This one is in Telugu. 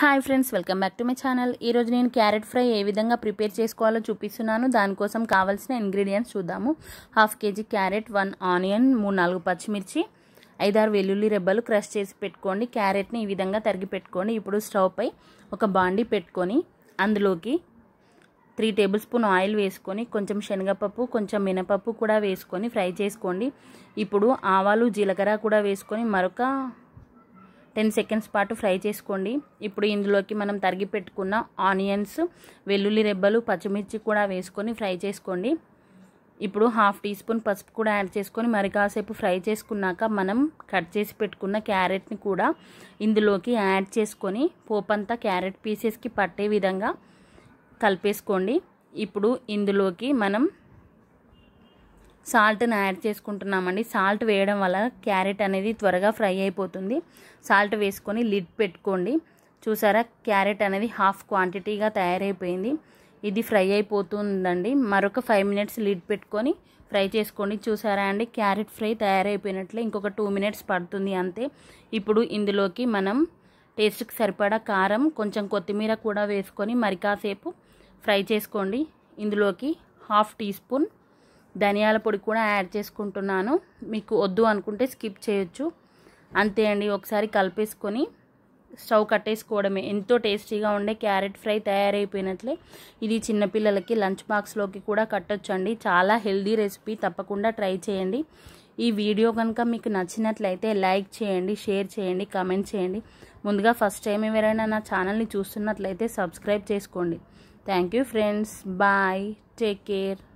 Hi friends welcome back to my channel ఈరోజు నేను క్యారెట్ ఫ్రై ఏ విధంగా ప్రిపేర్ చేసుకోవాలో చూపిస్తున్నాను దానికోసం కావాల్సిన ఇంగ్రీడియంట్స్ చూద్దాము half KG carrot one onion మూడు నాలుగు పచ్చిమిర్చి ఐదారు వెల్లుల్లి రెబ్బలు క్రష్ చేసి పెట్టుకోండి క్యారెట్ని ఈ విధంగా తరిగి పెట్టుకోండి ఇప్పుడు స్టవ్పై ఒక బాండీ పెట్టుకొని అందులోకి త్రీ టేబుల్ స్పూన్ ఆయిల్ వేసుకొని కొంచెం శనగపప్పు కొంచెం మినపప్పు కూడా వేసుకొని ఫ్రై చేసుకోండి ఇప్పుడు ఆవాలు జీలకర్ర కూడా వేసుకొని మరొక టెన్ సెకండ్స్ పాటు ఫ్రై చేసుకోండి ఇప్పుడు ఇందులోకి మనం తరిగి పెట్టుకున్న ఆనియన్స్ వెల్లుల్లి రెబ్బలు పచ్చిమిర్చి కూడా వేసుకొని ఫ్రై చేసుకోండి ఇప్పుడు హాఫ్ టీ స్పూన్ పసుపు కూడా యాడ్ చేసుకొని మరి కాసేపు ఫ్రై చేసుకున్నాక మనం కట్ చేసి పెట్టుకున్న క్యారెట్ని కూడా ఇందులోకి యాడ్ చేసుకొని పోపంతా క్యారెట్ పీసెస్కి పట్టే విధంగా కలిపేసుకోండి ఇప్పుడు ఇందులోకి మనం సాల్ట్ని యాడ్ చేసుకుంటున్నామండి సాల్ట్ వేయడం వల్ల క్యారెట్ అనేది త్వరగా ఫ్రై అయిపోతుంది సాల్ట్ వేసుకొని లిడ్ పెట్టుకోండి చూసారా క్యారెట్ అనేది హాఫ్ క్వాంటిటీగా తయారైపోయింది ఇది ఫ్రై అయిపోతుందండి మరొక ఫైవ్ మినిట్స్ లిడ్ పెట్టుకొని ఫ్రై చేసుకోండి చూసారా అండి క్యారెట్ ఫ్రై తయారైపోయినట్లే ఇంకొక టూ మినిట్స్ పడుతుంది అంతే ఇప్పుడు ఇందులోకి మనం టేస్ట్కి సరిపడా కారం కొంచెం కొత్తిమీర కూడా వేసుకొని మరి కాసేపు ఫ్రై చేసుకోండి ఇందులోకి హాఫ్ టీ స్పూన్ ధనియాల పొడి కూడా యాడ్ చేసుకుంటున్నాను మీకు వద్దు అనుకుంటే స్కిప్ చేయొచ్చు అంతే అండి ఒకసారి కలిపేసుకొని స్టవ్ కట్టేసుకోవడమే ఎంతో టేస్టీగా ఉండే క్యారెట్ ఫ్రై తయారైపోయినట్లే ఇది చిన్నపిల్లలకి లంచ్ బాక్స్లోకి కూడా కట్టొచ్చండి చాలా హెల్దీ రెసిపీ తప్పకుండా ట్రై చేయండి ఈ వీడియో కనుక మీకు నచ్చినట్లయితే లైక్ చేయండి షేర్ చేయండి కామెంట్ చేయండి ముందుగా ఫస్ట్ టైం ఎవరైనా నా ఛానల్ని చూస్తున్నట్లయితే సబ్స్క్రైబ్ చేసుకోండి Thank you, friends. Bye. Take care.